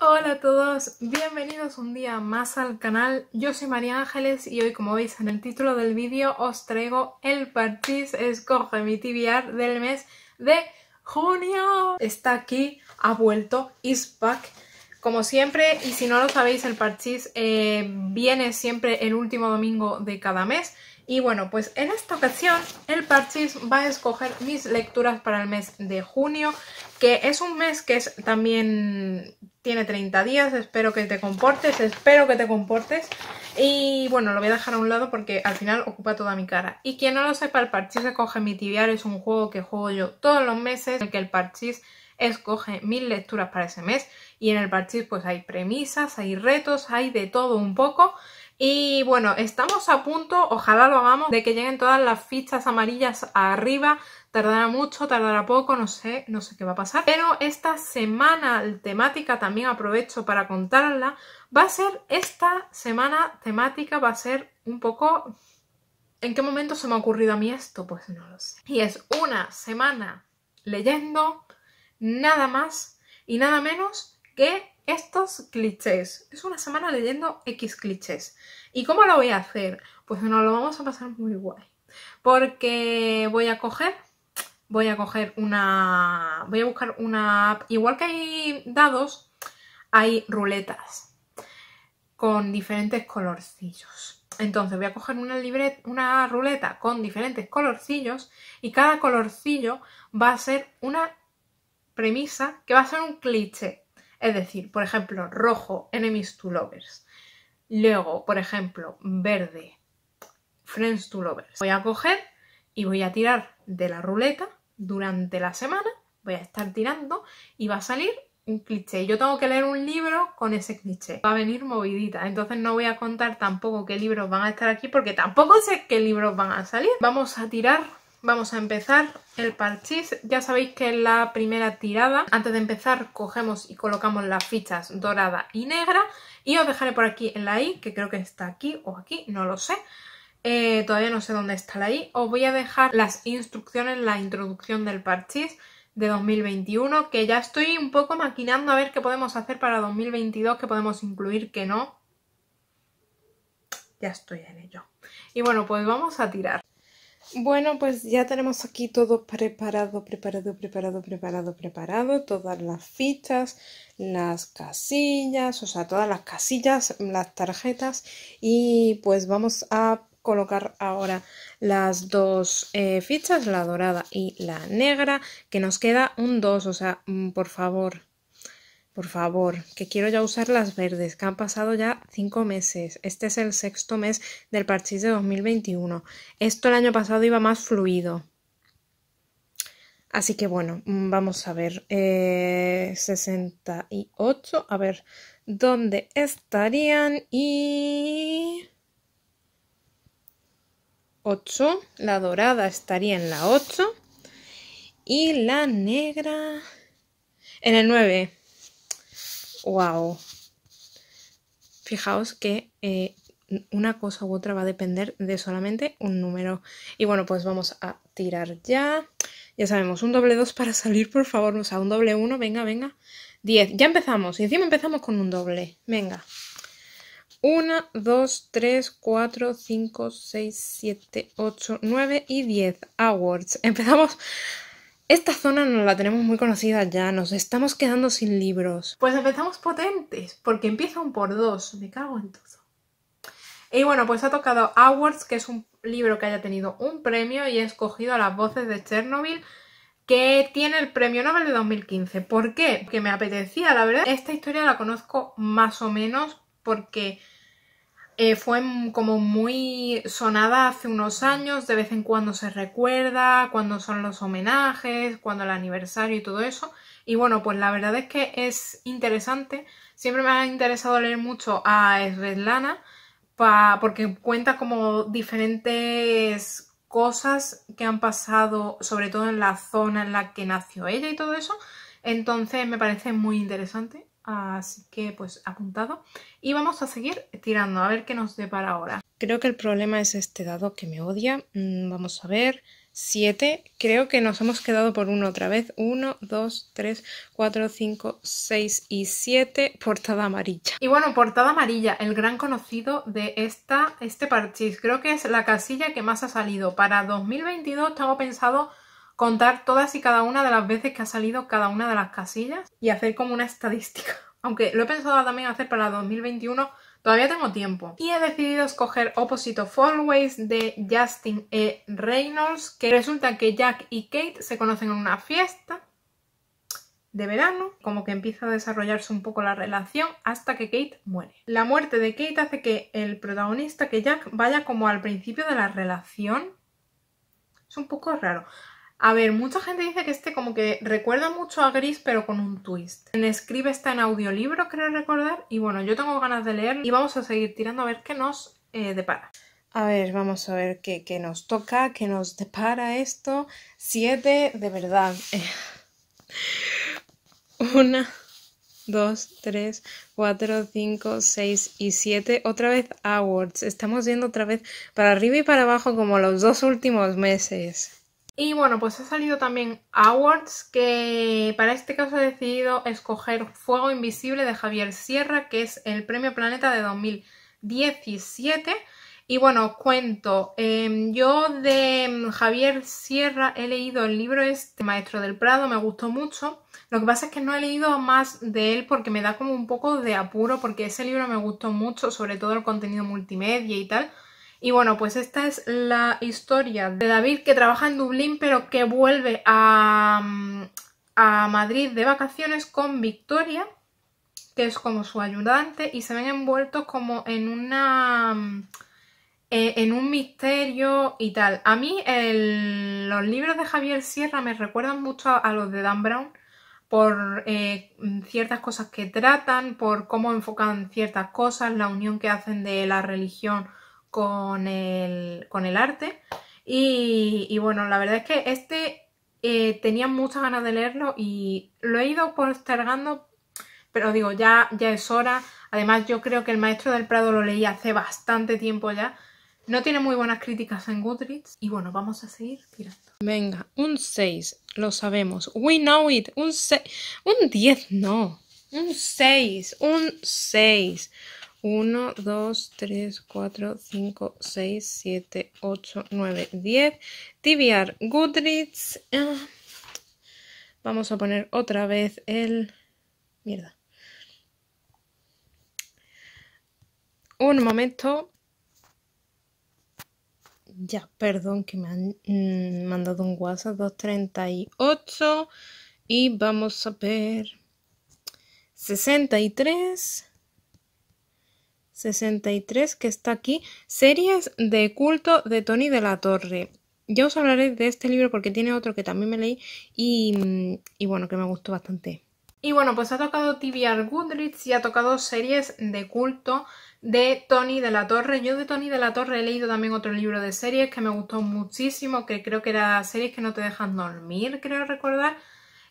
Hola a todos, bienvenidos un día más al canal. Yo soy María Ángeles y hoy como veis en el título del vídeo os traigo el parchís Escoge mi TBR del mes de junio. Está aquí, ha vuelto, is back. Como siempre, y si no lo sabéis, el parchís eh, viene siempre el último domingo de cada mes. Y bueno, pues en esta ocasión el Parchis va a escoger mis lecturas para el mes de junio, que es un mes que es también tiene 30 días, espero que te comportes, espero que te comportes. Y bueno, lo voy a dejar a un lado porque al final ocupa toda mi cara. Y quien no lo sepa, el parchís se coge mi tibiar es un juego que juego yo todos los meses, en el que el parchís escoge mil lecturas para ese mes y en el parchís pues hay premisas, hay retos, hay de todo un poco y bueno, estamos a punto, ojalá lo hagamos, de que lleguen todas las fichas amarillas arriba Tardará mucho, tardará poco, no sé, no sé qué va a pasar. Pero esta semana temática, también aprovecho para contarla, va a ser, esta semana temática va a ser un poco... ¿En qué momento se me ha ocurrido a mí esto? Pues no lo sé. Y es una semana leyendo nada más y nada menos que estos clichés. Es una semana leyendo X clichés. ¿Y cómo lo voy a hacer? Pues nos lo vamos a pasar muy guay. Porque voy a coger voy a coger una... voy a buscar una app. Igual que hay dados, hay ruletas con diferentes colorcillos. Entonces voy a coger una, una ruleta con diferentes colorcillos y cada colorcillo va a ser una premisa que va a ser un cliché. Es decir, por ejemplo, rojo, enemies to lovers. Luego, por ejemplo, verde, friends to lovers. Voy a coger y voy a tirar de la ruleta durante la semana voy a estar tirando y va a salir un cliché. Yo tengo que leer un libro con ese cliché. Va a venir movidita. Entonces no voy a contar tampoco qué libros van a estar aquí porque tampoco sé qué libros van a salir. Vamos a tirar Vamos a empezar el parchís. Ya sabéis que es la primera tirada, antes de empezar, cogemos y colocamos las fichas dorada y negra. Y os dejaré por aquí en la I, que creo que está aquí o aquí, no lo sé. Eh, todavía no sé dónde está la ahí. Os voy a dejar las instrucciones, la introducción del parchís de 2021, que ya estoy un poco maquinando a ver qué podemos hacer para 2022, qué podemos incluir, qué no. Ya estoy en ello. Y bueno, pues vamos a tirar. Bueno, pues ya tenemos aquí todo preparado, preparado, preparado, preparado, preparado. Todas las fichas, las casillas, o sea, todas las casillas, las tarjetas. Y pues vamos a colocar ahora las dos eh, fichas, la dorada y la negra, que nos queda un 2, o sea, mm, por favor, por favor, que quiero ya usar las verdes, que han pasado ya cinco meses. Este es el sexto mes del parchís de 2021. Esto el año pasado iba más fluido. Así que bueno, mm, vamos a ver. 68, eh, a ver dónde estarían y... 8, la dorada estaría en la 8 y la negra en el 9. ¡Wow! Fijaos que eh, una cosa u otra va a depender de solamente un número. Y bueno, pues vamos a tirar ya. Ya sabemos, un doble 2 para salir, por favor. O sea, un doble 1, venga, venga. 10. Ya empezamos. Y encima empezamos con un doble. Venga. 1, 2, 3, 4, 5, 6, 7, 8, 9 y 10 awards. Empezamos. Esta zona nos la tenemos muy conocida ya, nos estamos quedando sin libros. Pues empezamos potentes, porque empieza un por dos, me cago en todo. Y bueno, pues ha tocado Awards, que es un libro que haya tenido un premio y he escogido a las voces de Chernobyl, que tiene el premio Nobel de 2015. ¿Por qué? Porque me apetecía, la verdad. Esta historia la conozco más o menos porque eh, fue como muy sonada hace unos años, de vez en cuando se recuerda, cuando son los homenajes, cuando el aniversario y todo eso. Y bueno, pues la verdad es que es interesante. Siempre me ha interesado leer mucho a Svetlana porque cuenta como diferentes cosas que han pasado, sobre todo en la zona en la que nació ella y todo eso. Entonces me parece muy interesante así que pues apuntado y vamos a seguir tirando a ver qué nos depara ahora. Creo que el problema es este dado que me odia, mm, vamos a ver, siete. creo que nos hemos quedado por uno otra vez, 1, 2, 3, cuatro, 5, 6 y siete. portada amarilla. Y bueno, portada amarilla, el gran conocido de esta, este parchís, creo que es la casilla que más ha salido, para 2022 tengo pensado contar todas y cada una de las veces que ha salido cada una de las casillas y hacer como una estadística. Aunque lo he pensado también hacer para 2021, todavía tengo tiempo. Y he decidido escoger Opposite Fallways de Justin E. Reynolds, que resulta que Jack y Kate se conocen en una fiesta de verano, como que empieza a desarrollarse un poco la relación hasta que Kate muere. La muerte de Kate hace que el protagonista, que Jack, vaya como al principio de la relación. Es un poco raro. A ver, mucha gente dice que este como que recuerda mucho a Gris pero con un twist. En Escribe está en audiolibro, creo recordar, y bueno, yo tengo ganas de leer y vamos a seguir tirando a ver qué nos eh, depara. A ver, vamos a ver qué, qué, nos toca, qué nos depara esto. Siete, de verdad. Una, dos, tres, cuatro, cinco, seis y siete. Otra vez Awards. Estamos yendo otra vez para arriba y para abajo como los dos últimos meses. Y bueno, pues ha salido también Awards, que para este caso he decidido escoger Fuego Invisible de Javier Sierra, que es el Premio Planeta de 2017. Y bueno, os cuento, em, yo de em, Javier Sierra he leído el libro este, Maestro del Prado, me gustó mucho. Lo que pasa es que no he leído más de él porque me da como un poco de apuro, porque ese libro me gustó mucho, sobre todo el contenido multimedia y tal. Y bueno, pues esta es la historia de David que trabaja en Dublín pero que vuelve mm, a, Madrid de vacaciones con Victoria, que es como su ayudante, y se ven envueltos como en una... Mm, e, en un misterio y tal. A mí los libros de Javier Sierra me recuerdan mucho a, los de Dan Brown por eh, ciertas cosas que tratan, por cómo enfocan ciertas cosas, la unión que hacen de la religión con el, con el arte. Y, bueno, la verdad es que este eh, tenía muchas ganas de leerlo y lo he ido postergando, pero digo, ya, ya es hora. Además, yo creo que El Maestro del Prado lo leí hace bastante tiempo ya. No tiene muy buenas críticas en Goodreads. Y bueno, vamos a seguir tirando. Venga, un 6, lo sabemos. We know it. Un 6. Un 10 no. Un 6. Un 6. 1, 2, 3, 4, 5, 6, 7, 8, 9, 10. Tibiar Goodreads. Ah, vamos a poner otra vez el... Mierda. Un momento. Ya, perdón que me han mm, mandado un WhatsApp 238. Y vamos a ver 63. 63 que está aquí, Series de culto de Tony de la Torre. Ya os hablaré de este libro porque tiene otro que también me leí y, bueno, que me gustó bastante. Y bueno, pues ha tocado TBR Goodreads y ha tocado series de culto de Tony de la Torre. Yo de Tony de la Torre he leído también otro libro de series que me gustó muchísimo, que creo que era series que no te dejan dormir, creo recordar.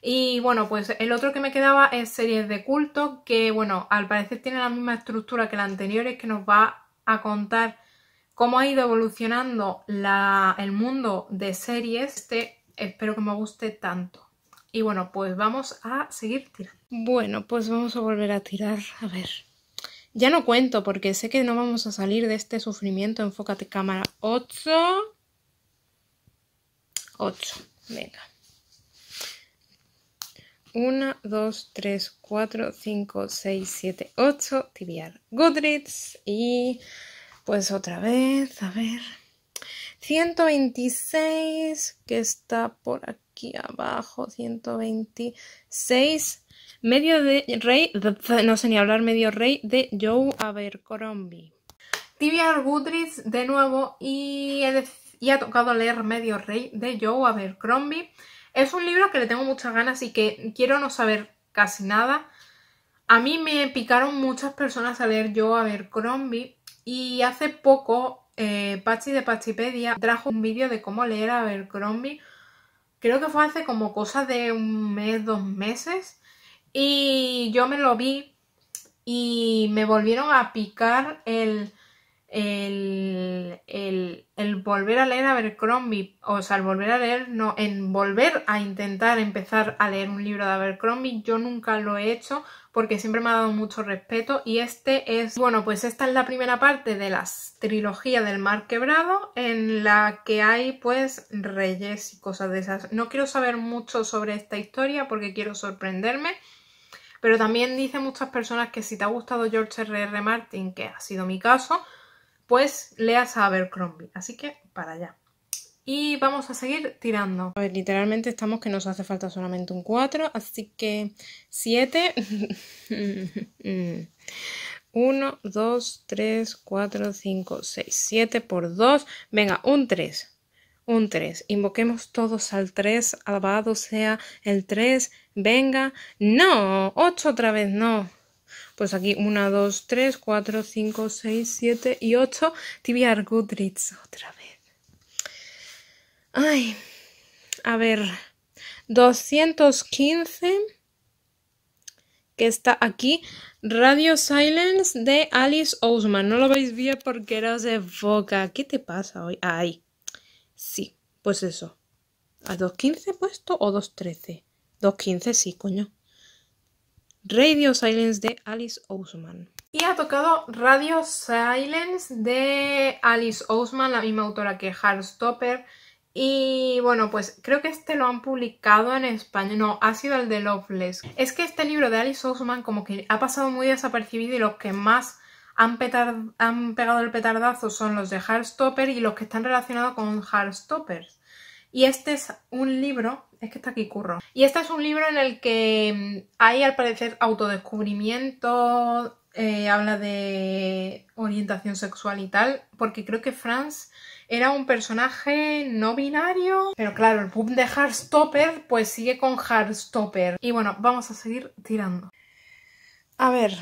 Y bueno, pues el otro que me quedaba es series de culto, que bueno, al parecer tiene la misma estructura que la anterior, es que nos va a contar cómo ha ido evolucionando el mundo de series. Este espero que me guste tanto. Y bueno, pues vamos a seguir tirando. Bueno, pues vamos a volver a tirar, a ver. Ya no cuento porque sé que no vamos a salir de este sufrimiento. Enfócate cámara 8. 8. Venga. 1, 2, 3, 4, 5, 6, 7, 8, Tibiar Goodreads y pues otra vez, a ver, 126 que está por aquí abajo, 126, medio de rey, no sé ni hablar, medio rey de Joe Abercrombie. Tibiar Goodreads de nuevo y, y ha tocado leer Medio Rey de Joe Abercrombie. Es un libro que le tengo muchas ganas y que quiero no saber casi nada. A mí me picaron muchas personas a leer yo a ver Crombie y hace poco eh, Pachi de Pachipedia trajo un vídeo de cómo leer a ver Crombie. Creo que fue hace como cosa de un mes, dos meses y yo me lo vi y me volvieron a picar el el, el, volver a leer Abercrombie, o sea, el volver a leer, no, en volver a intentar empezar a leer un libro de Abercrombie, yo nunca lo he hecho porque siempre me ha dado mucho respeto y este es, bueno, pues esta es la primera parte de la trilogía del mar quebrado en la que hay pues reyes y cosas de esas. No quiero saber mucho sobre esta historia porque quiero sorprenderme. Pero también dicen muchas personas que si te ha gustado George R.R. R. Martin, que ha sido mi caso, pues leas a Abercrombie. Así que para allá. Y vamos a seguir tirando. A ver, literalmente estamos que nos hace falta solamente un 4, así que 7. 1, 2, 3, 4, 5, 6, 7 por 2. Venga, un 3. Un 3. Invoquemos todos al 3. Alabado sea el 3. Venga. No. 8 otra vez. No. Pues aquí 1, 2, 3, 4, 5, 6, 7 y 8. Tibiar Goodreads otra vez. Ay, a ver. 215 que está aquí. Radio Silence de Alice Ousman. No lo veis bien porque era de foca. ¿Qué te pasa hoy? Ay, Sí, pues eso. ¿A 2.15 puesto o 2.13? 2.15 sí, coño. Radio Silence de Alice Ousman. Y ha tocado Radio Silence de Alice Ousman, la misma autora que Heartstopper. Y bueno, pues creo que este lo han publicado en España. No, ha sido el de Loveless. Es que este libro de Alice Ousman como que ha pasado muy desapercibido y los que más han, pegado el petardazo son los de Stopper y los que están relacionados con Heartstopper. Y este es un libro, es que está aquí curro. Y este es un libro en el que mm, hay al parecer autodescubrimiento, eh, habla de orientación sexual y tal, porque creo que Franz era un personaje no binario, pero claro, el boom de Heartstopper pues sigue con Heartstopper. Y bueno, vamos a seguir tirando. A ver,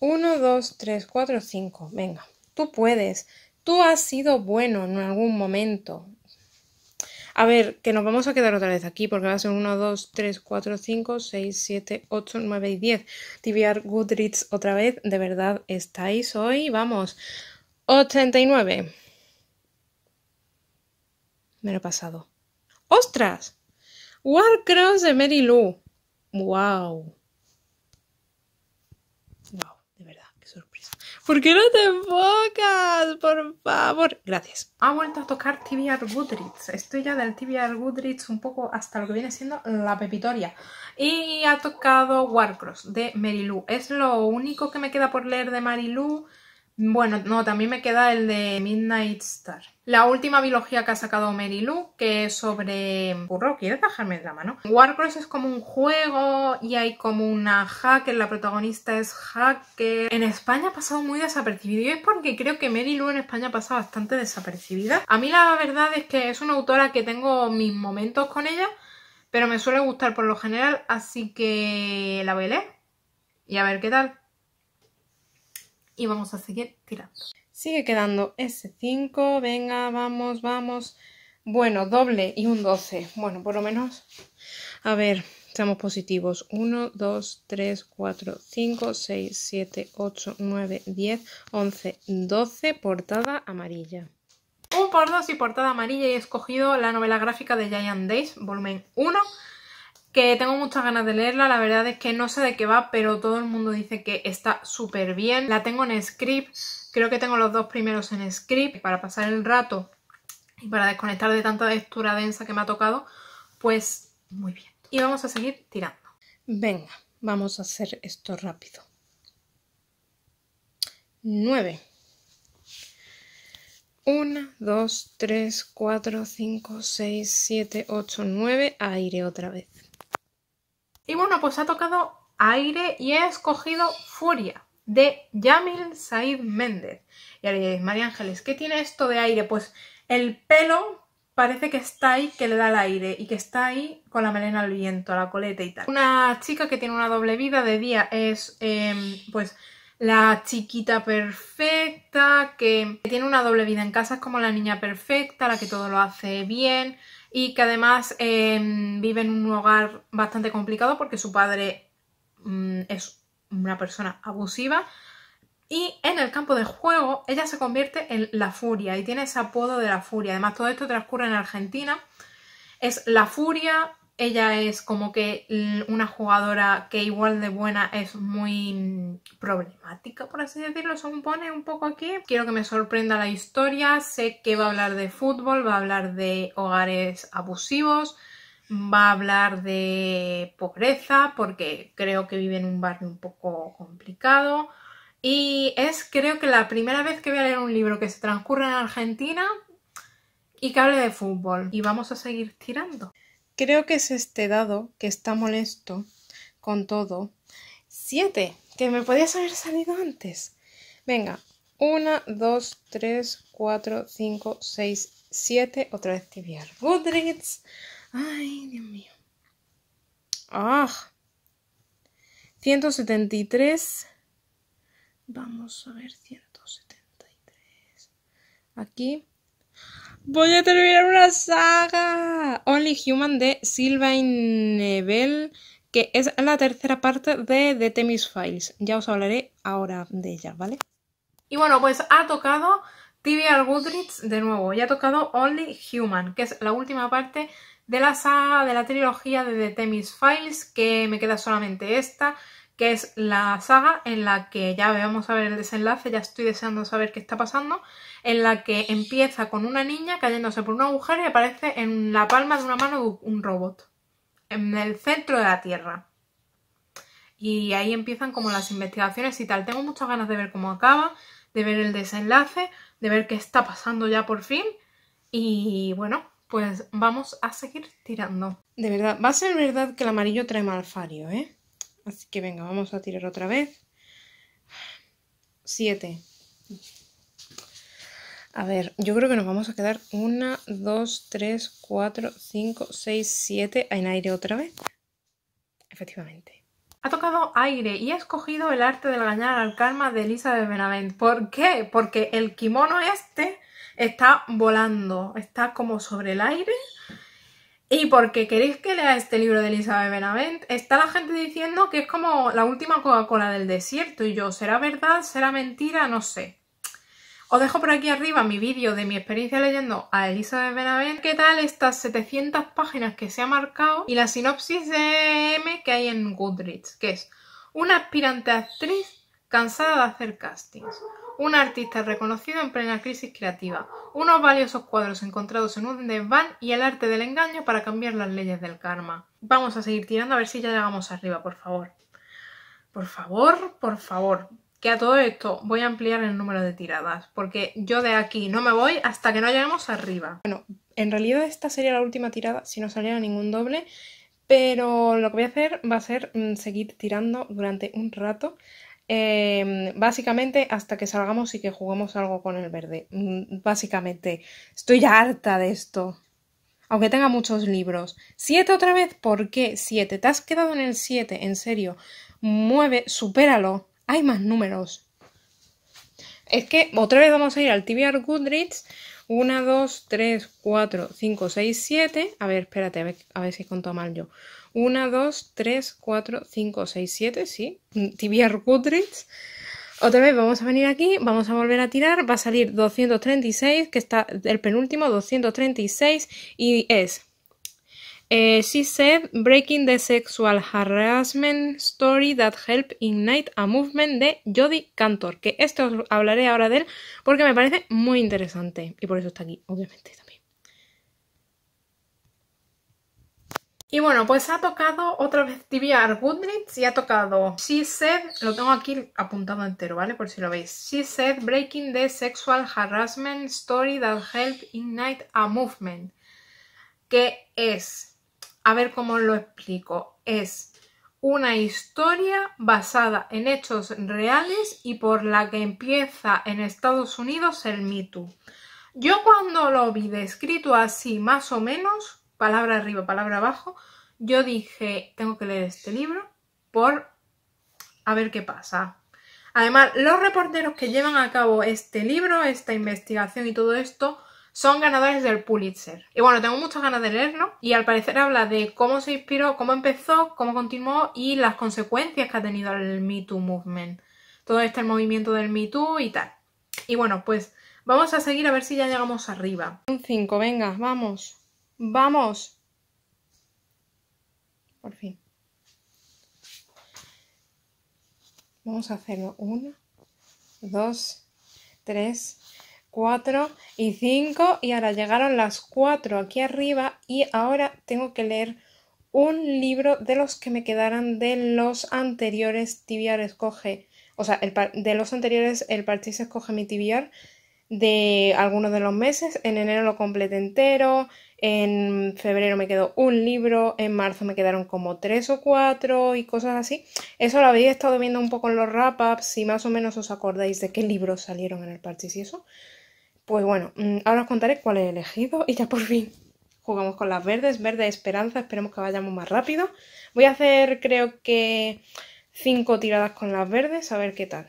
1, 2, 3, 4, 5, venga, tú puedes, tú has sido bueno en algún momento, a ver, que nos vamos a quedar otra vez aquí, porque va a ser 1, 2, 3, 4, 5, 6, 7, 8, 9 y 10. TBR Goodreads otra vez, de verdad estáis hoy, vamos, 89. Me lo he pasado. ¡Ostras! Warcross de Mary Lou. ¡Wow! ¿Por qué no te enfocas? Por favor. Gracias. Ha vuelto a tocar TBR Goodreads. Estoy ya del TBR Goodreads un poco hasta lo que viene siendo la pepitoria. Y ha tocado Warcross de Mary Es lo único que me queda por leer de Mary bueno, no, también me queda el de Midnight Star. La última biología que ha sacado Mary Lou, que es sobre... Burro, ¿quieres bajarme el drama, no? Warcross es como un juego y hay como una hacker, la protagonista es hacker. En España ha pasado muy desapercibido y es porque creo que Mary Lou en España pasa bastante desapercibida. A mí la verdad es que es una autora que tengo mis momentos con ella, pero me suele gustar por lo general, así que la voy a leer y a ver qué tal y vamos a seguir tirando. Sigue quedando ese 5, venga, vamos, vamos. Bueno, doble y un 12. Bueno, por lo menos, a ver, estamos positivos. 1, 2, 3, 4, 5, 6, 7, 8, 9, 10, 11, 12, portada amarilla. Un por dos y portada amarilla y he escogido la novela gráfica de Giant Days, volumen 1 que tengo muchas ganas de leerla, la verdad es que no sé de qué va, pero todo el mundo dice que está súper bien. La tengo en script, creo que tengo los dos primeros en script para pasar el rato y para desconectar de tanta lectura densa que me ha tocado, pues muy bien. Y vamos a seguir tirando. Venga, vamos a hacer esto rápido. 9. 1, 2, 3, 4, 5, 6, 7, 8, 9. Aire otra vez. Y bueno, pues ha tocado aire y he escogido Furia de Yamil Said Méndez. Y ahora diréis, María Ángeles, ¿qué tiene esto de aire? Pues el pelo parece que está ahí, que le da el aire y que está ahí con la melena al viento, la coleta y tal. Una chica que tiene una doble vida de día es, em, pues, la chiquita perfecta, que tiene una doble vida en casa, es como la niña perfecta, la que todo lo hace bien, y que además em, vive en un hogar bastante complicado porque su padre mm, es una persona abusiva. Y en el campo de juego ella se convierte en la furia y tiene ese apodo de la furia. Además todo esto transcurre en Argentina. Es la furia, ella es como que una jugadora que igual de buena es muy mm, problemática, por así decirlo, se pone un poco aquí. Quiero que me sorprenda la historia, sé que va a hablar de fútbol, va a hablar de hogares abusivos, va a hablar de pobreza, porque creo que vive en un barrio un poco complicado. Y es creo que la primera vez que voy a leer un libro que se transcurre en Argentina y que hable de fútbol. Y vamos a seguir tirando. Creo que es este dado que está molesto con todo. Siete, que me podías haber salido antes. Venga, una, dos, tres, cuatro, cinco, seis, siete. Otra vez tibiar. Goodreads. Ay, Dios mío. Ah. 173. Vamos a ver, 173. Aquí. Voy a terminar una saga. Only Human de Sylvain Nebel, que es la tercera parte de The Temis Files. Ya os hablaré ahora de ella, ¿vale? Y bueno, pues ha tocado TBR Goodrich de nuevo. y ha tocado Only Human, que es la última parte de la saga, de la trilogía de The Temis Files, que me queda solamente esta que es la saga en la que ya vamos a ver el desenlace, ya estoy deseando saber qué está pasando en la que empieza con una niña cayéndose por un agujero y aparece en la palma de una mano un robot, en el centro de la Tierra. Y ahí empiezan como las investigaciones y tal. Tengo muchas ganas de ver cómo acaba, de ver el desenlace, de ver qué está pasando ya por fin. Y bueno, pues vamos a seguir tirando. De verdad, va a ser verdad que el amarillo trae fario, ¿eh? Así que venga, vamos a tirar otra vez. Siete... A ver, yo creo que nos vamos a quedar una, dos, tres, cuatro, cinco, seis, siete, en aire otra vez. Efectivamente. Ha tocado aire y ha escogido el arte de engañar al karma de Elizabeth Benavent. ¿Por qué? Porque el kimono este está volando, está como sobre el aire. Y porque queréis que lea este libro de Elizabeth Benavent, está la gente diciendo que es como la última Coca-Cola del desierto. Y yo, ¿será verdad? ¿Será mentira? No sé. Os dejo por aquí arriba mi vídeo de mi experiencia leyendo a Elizabeth Benavente. ¿Qué tal estas 700 páginas que se ha marcado? Y la sinopsis de M que hay en Goodreads, que es una aspirante actriz cansada de hacer castings, un artista reconocido en plena crisis creativa, unos valiosos cuadros encontrados en un desván y el arte del engaño para cambiar las leyes del karma. Vamos a seguir tirando a ver si ya llegamos arriba, por favor. Por favor, por favor que a todo esto voy a ampliar el número de tiradas, porque yo de aquí no me voy hasta que no lleguemos arriba. Bueno, en realidad esta sería la última tirada si no saliera ningún doble, pero lo que voy a hacer va a ser mm, seguir tirando durante un rato. Em, básicamente hasta que salgamos y que juguemos algo con el verde. Mm, básicamente, estoy harta de esto. Aunque tenga muchos libros. Siete otra vez, ¿por qué? Siete. Te has quedado en el siete, en serio. Mueve, supéralo hay más números. Es que otra vez vamos a ir al TBR Goodreads. 1, 2, 3, 4, 5, 6, 7. A ver, espérate, a ver, si he contado mal yo. 1, 2, 3, 4, 5, 6, 7, sí. TBR Goodreads. Otra vez vamos a venir aquí, vamos a volver a tirar, va a salir 236, que está el penúltimo, 236, y es eh, she said, Breaking the Sexual Harassment Story That Helped Ignite a Movement de jody Cantor, que esto os hablaré ahora de él porque me parece muy interesante y por eso está aquí, obviamente también. Y bueno, pues ha tocado otra vez TBR Goodreads y ha tocado She Said, lo tengo aquí apuntado entero, ¿vale? Por si lo veis. She Said, Breaking the Sexual Harassment Story That Helped Ignite a Movement, que es a ver cómo lo explico. Es una historia basada en hechos reales y por la que empieza en Estados Unidos el mito. Yo cuando lo vi descrito así, más o menos, palabra arriba, palabra abajo, yo dije, tengo que leer este libro por a ver qué pasa. Además, los reporteros que llevan a cabo este libro, esta investigación y todo esto, son ganadores del Pulitzer. Y bueno, tengo muchas ganas de leerlo y al parecer habla de cómo se inspiró, cómo empezó, cómo continuó y las consecuencias que ha tenido el Me Too Movement. Todo este movimiento del Me Too y tal. Y bueno, pues vamos a seguir a ver si ya llegamos arriba. Un 5, venga, vamos. Vamos. Por fin. Vamos a hacerlo. Uno dos, tres, 4 y 5 y ahora llegaron las 4 aquí arriba y ahora tengo que leer un libro de los que me quedaran de los anteriores tibiar escoge, o sea, de los anteriores el se escoge mi tibiar de algunos de los meses, en enero lo completé entero, en febrero me quedó un libro, en marzo me quedaron como tres o cuatro y cosas así. Eso lo habéis estado viendo un poco en los wrap-ups, si más o menos os acordáis de qué libros salieron en el Partis y eso. Pues bueno, mm, ahora os contaré cuál he elegido y ya por fin jugamos con las verdes, verde esperanza, esperemos que vayamos más rápido. Voy a hacer creo que cinco tiradas con las verdes, a ver qué tal.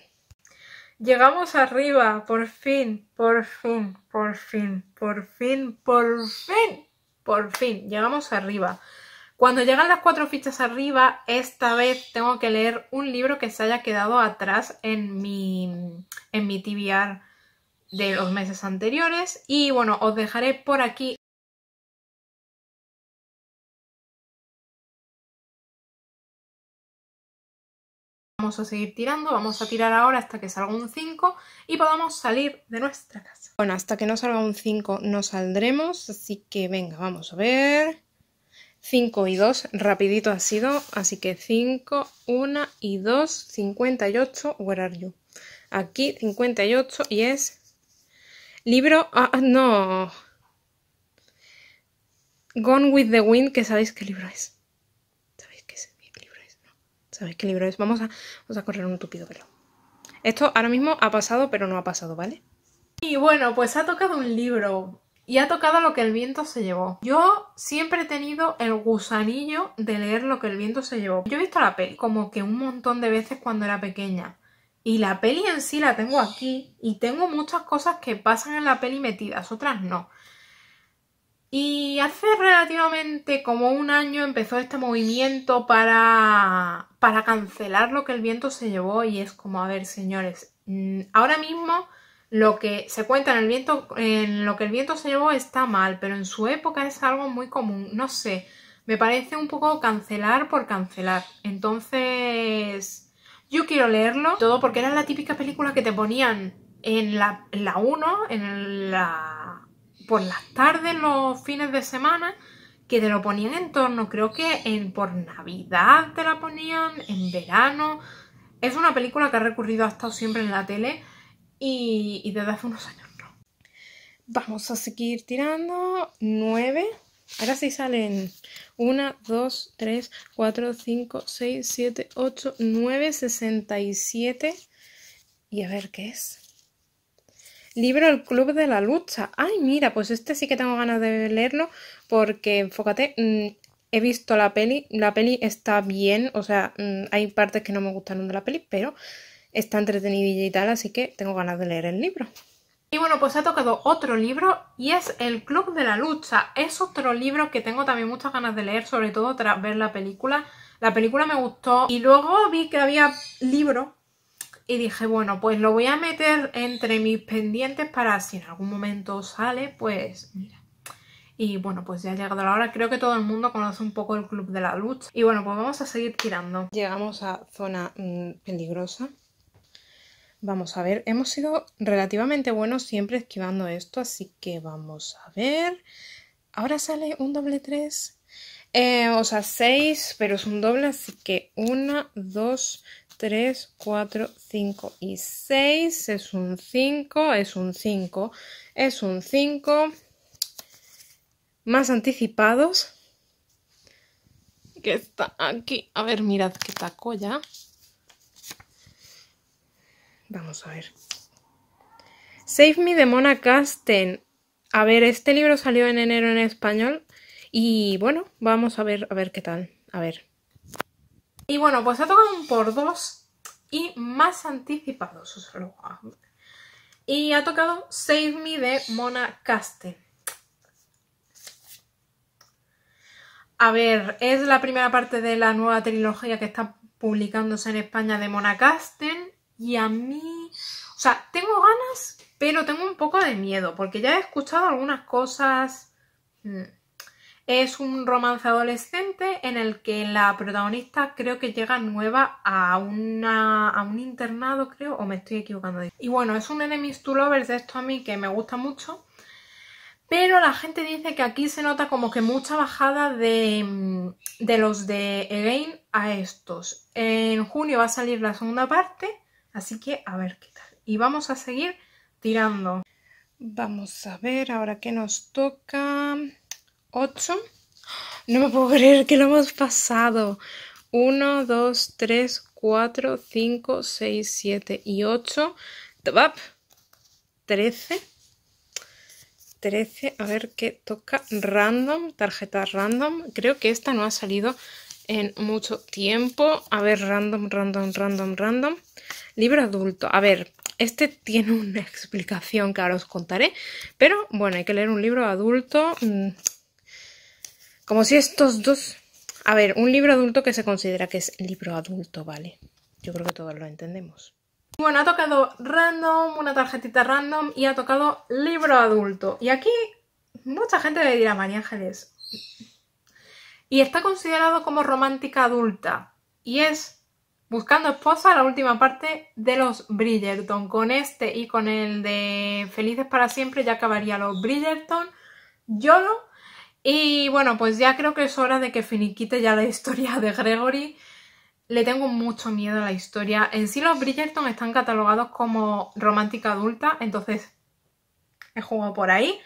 Llegamos arriba, por fin, por fin, por fin, por fin, por fin, por fin, llegamos arriba. Cuando llegan las cuatro fichas arriba, esta vez tengo que leer un libro que se haya quedado atrás en mi, en mi TBR de los meses anteriores y bueno, os dejaré por aquí Vamos a seguir tirando, vamos a tirar ahora hasta que salga un 5 y podamos salir de nuestra casa. Bueno, hasta que no salga un 5 no saldremos, así que venga, vamos a ver. 5 y 2, rapidito ha sido, así que 5, 1 y 2, 58, where are you? Aquí 58 y es Libro, ah, ah, no. Gone with the Wind, que sabéis qué libro es. ¿Sabéis qué, libro es? ¿Sabéis qué libro es? Vamos a, correr un tupido pelo. Esto ahora mismo ha pasado, pero no ha pasado, ¿vale? Y bueno, pues ha tocado un libro y ha tocado lo que el viento se llevó. Yo siempre he tenido el gusanillo de leer lo que el viento se llevó. Yo he visto la peli como que un montón de veces cuando era pequeña. Y la peli en sí la tengo aquí y tengo muchas cosas que pasan en la peli metidas, otras no. Y hace relativamente como un año empezó este movimiento para, para cancelar lo que el viento se llevó y es como, a ver señores, mm, ahora mismo lo que se cuenta en el viento, en lo que el viento se llevó está mal, pero en su época es algo muy común, no sé, me parece un poco cancelar por cancelar. Entonces yo quiero leerlo todo porque era la típica película que te ponían en la, 1, en la, por las tardes, los fines de semana, que te lo ponían en torno, creo que en por Navidad te la ponían, en verano. Es una película que ha recurrido, ha estado siempre en la tele y, y desde hace unos años no. Vamos a seguir tirando. 9. Ahora sí salen 1, 2, 3, 4, 5, 6, 7, 8, 9, 67. Y a ver qué es. Libro El Club de la Lucha. Ay, mira, pues este sí que tengo ganas de leerlo porque, enfócate, mm, he visto la peli. La peli está bien, o sea, mm, hay partes que no me gustaron de la peli, pero está entretenidilla y tal, así que tengo ganas de leer el libro. Y bueno, pues ha tocado otro libro y es El Club de la Lucha. Es otro libro que tengo también muchas ganas de leer, sobre todo tras ver la película. La película me gustó y luego vi que había libro y dije, bueno, pues lo voy a meter entre mis pendientes para si en algún momento sale, pues mira. Y bueno, pues ya ha llegado la hora. Creo que todo el mundo conoce un poco el Club de la Lucha. Y bueno, pues vamos a seguir tirando. Llegamos a zona mm, peligrosa. Vamos a ver, hemos sido relativamente buenos siempre esquivando esto, así que vamos a ver. Ahora sale un doble 3, eh, o sea 6, pero es un doble, así que 1, 2, 3, 4, 5 y 6 es un 5, es un 5, es un 5. Más anticipados, que está aquí. A ver, mirad que taco ya. Vamos a ver. Save Me de Mona Casten. A ver, este libro salió en enero en español y bueno, vamos a ver, a ver qué tal. A ver. Y bueno, pues ha tocado un por dos y más anticipados, Y ha tocado Save Me de Mona Casten. A ver, es la primera parte de la nueva trilogía que está publicándose en España de Mona Casten. Y a mí, o sea, tengo ganas, pero tengo un poco de miedo, porque ya he escuchado algunas cosas... Mm, es un romance adolescente en el que la protagonista creo que llega nueva a, una, a un internado, creo, o me estoy equivocando. Y bueno, es un enemies to lovers de esto a mí que me gusta mucho. Pero la gente dice que aquí se nota como que mucha bajada de, mm, de los de Again a estos. En junio va a salir la segunda parte Así que a ver qué tal. Y vamos a seguir tirando. Vamos a ver ahora qué nos toca. 8. No me puedo creer que lo hemos pasado. 1, 2, 3, 4, 5, 6, 7 y 8. 13. 13. A ver qué toca. Random. Tarjeta random. Creo que esta no ha salido en mucho tiempo. A ver, random, random, random, random. Libro adulto. A ver, este tiene una explicación que ahora os contaré, pero bueno, hay que leer un libro adulto. Mm, como si estos dos... A ver, un libro adulto que se considera que es libro adulto, ¿vale? Yo creo que todos lo entendemos. Bueno, ha tocado random, una tarjetita random y ha tocado libro adulto. Y aquí mucha gente le dirá, María Ángeles. Y está considerado como romántica adulta. Y es Buscando esposa, la última parte de los Bridgerton. Con este y con el de Felices para siempre ya acabaría los Bridgerton. Yolo. Y bueno, pues ya creo que es hora de que finiquite ya la historia de Gregory. Le tengo mucho miedo a la historia. En sí los Bridgerton están catalogados como romántica adulta, entonces he jugado por ahí.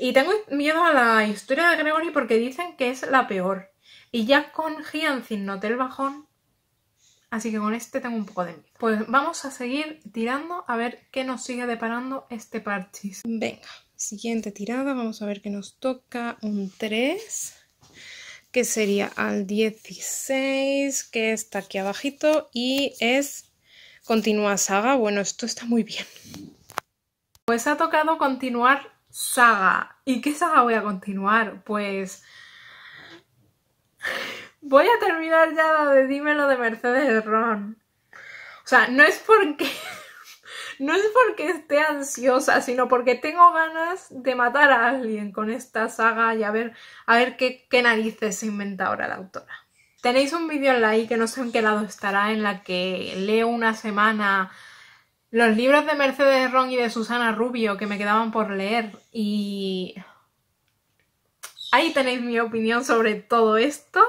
Y tengo miedo a la historia de Gregory porque dicen que es la peor. Y ya con Giancin noté el bajón Así que con este tengo un poco de miedo. Pues vamos a seguir tirando a ver qué nos sigue deparando este parchis. Venga, siguiente tirada. Vamos a ver qué nos toca. Un 3 que sería al 16, que está aquí abajito, y es Continúa Saga. Bueno, esto está muy bien. Pues ha tocado continuar Saga. ¿Y qué saga voy a continuar? Pues... Voy a terminar ya de Dímelo de Mercedes Ron. O sea, no es porque. No es porque esté ansiosa, sino porque tengo ganas de matar a alguien con esta saga y a ver, a ver qué, qué narices se inventa ahora la autora. Tenéis un vídeo en la I que no sé en qué lado estará, en la que leo una semana los libros de Mercedes Ron y de Susana Rubio que me quedaban por leer y... Ahí tenéis mi opinión sobre todo esto.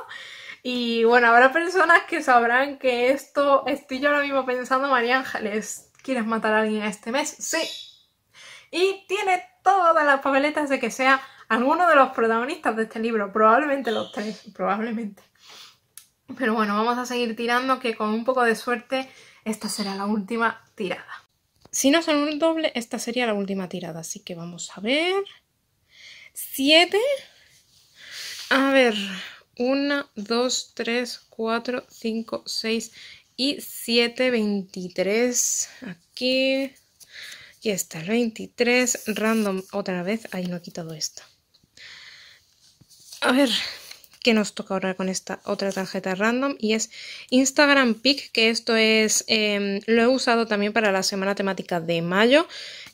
Y bueno, habrá personas que sabrán que esto, estoy yo ahora mismo pensando, María Ángeles, ¿quieres matar a alguien este mes? Sí. Y tiene todas las papeletas de que sea alguno de los protagonistas de este libro, probablemente los tres, probablemente. Pero bueno, vamos a seguir tirando que con un poco de suerte esta será la última tirada. Si no son un doble, esta sería la última tirada, así que vamos a ver... Siete A ver, 1, 2, 3, 4, 5, 6 y 7, 23. Aquí. Y está 23. Random otra vez. Ahí no he quitado esta. A ver, ¿qué nos toca ahora con esta otra tarjeta random? Y es Instagram Pick, que esto es. Em, lo he usado también para la semana temática de mayo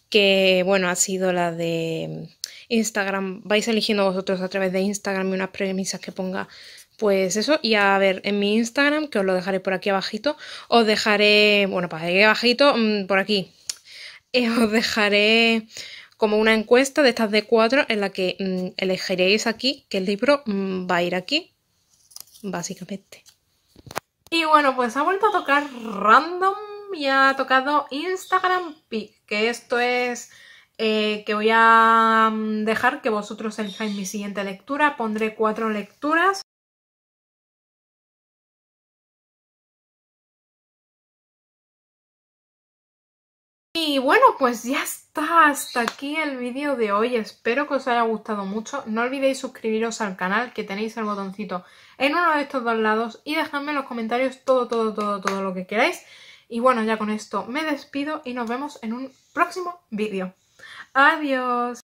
que bueno, ha sido la de mm, Instagram. Vais eligiendo vosotros a través de Instagram unas premisas que ponga pues eso, y a ver, en mi Instagram, que os lo dejaré por aquí abajito, os dejaré, bueno, para aquí abajito, mm, por aquí, eh, os dejaré como una encuesta de estas de cuatro en la que mm, elegiréis aquí que el libro va a ir aquí, básicamente. Y bueno, pues ha vuelto a tocar random me ha tocado Instagram Pic, que esto es eh, que voy a mm, dejar que vosotros elijáis mi siguiente lectura. Pondré cuatro lecturas. Y bueno, pues ya está, hasta aquí el vídeo de hoy, espero que os haya gustado mucho, no olvidéis suscribiros al canal que tenéis el botoncito en uno de estos dos lados y dejadme en los comentarios todo, todo, todo, todo lo que queráis y bueno, ya con esto me despido y nos vemos en un próximo vídeo. ¡Adiós!